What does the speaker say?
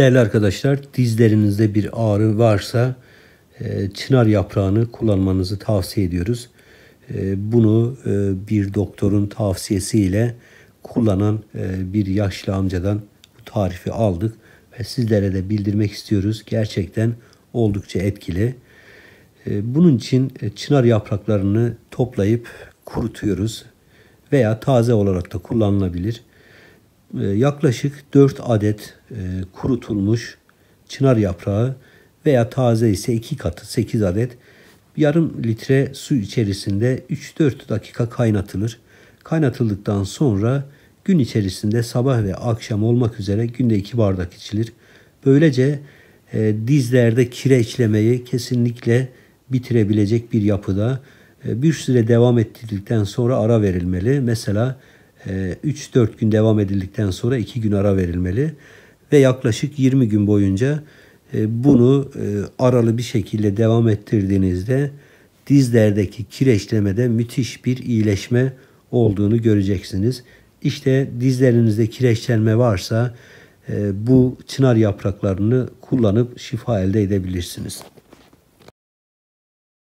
Değerli arkadaşlar dizlerinizde bir ağrı varsa e, çınar yaprağını kullanmanızı tavsiye ediyoruz. E, bunu e, bir doktorun tavsiyesiyle kullanan bir yaşlı amcadan bu tarifi aldık ve sizlere de bildirmek istiyoruz. Gerçekten oldukça etkili. Bunun için çınar yapraklarını toplayıp kurutuyoruz veya taze olarak da kullanılabilir. Ee, yaklaşık 4 adet e, kurutulmuş çınar yaprağı veya taze ise 2 katı 8 adet yarım litre su içerisinde 3-4 dakika kaynatılır. Kaynatıldıktan sonra gün içerisinde sabah ve akşam olmak üzere günde 2 bardak içilir. Böylece e, dizlerde kireçlemeyi kesinlikle bitirebilecek bir yapıda e, bir süre devam ettirdikten sonra ara verilmeli. Mesela 3-4 ee, gün devam edildikten sonra 2 gün ara verilmeli ve yaklaşık 20 gün boyunca e, bunu e, aralı bir şekilde devam ettirdiğinizde dizlerdeki kireçlemede müthiş bir iyileşme olduğunu göreceksiniz. İşte dizlerinizde kireçlenme varsa e, bu çınar yapraklarını kullanıp şifa elde edebilirsiniz.